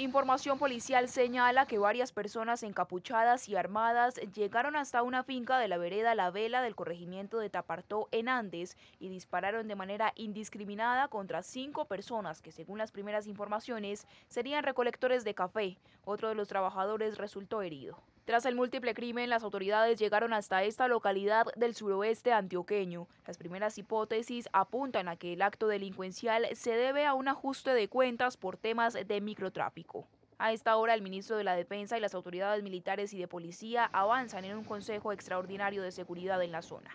Información policial señala que varias personas encapuchadas y armadas llegaron hasta una finca de la vereda La Vela del corregimiento de Tapartó en Andes y dispararon de manera indiscriminada contra cinco personas que según las primeras informaciones serían recolectores de café. Otro de los trabajadores resultó herido. Tras el múltiple crimen, las autoridades llegaron hasta esta localidad del suroeste antioqueño. Las primeras hipótesis apuntan a que el acto delincuencial se debe a un ajuste de cuentas por temas de microtráfico. A esta hora, el ministro de la Defensa y las autoridades militares y de policía avanzan en un consejo extraordinario de seguridad en la zona.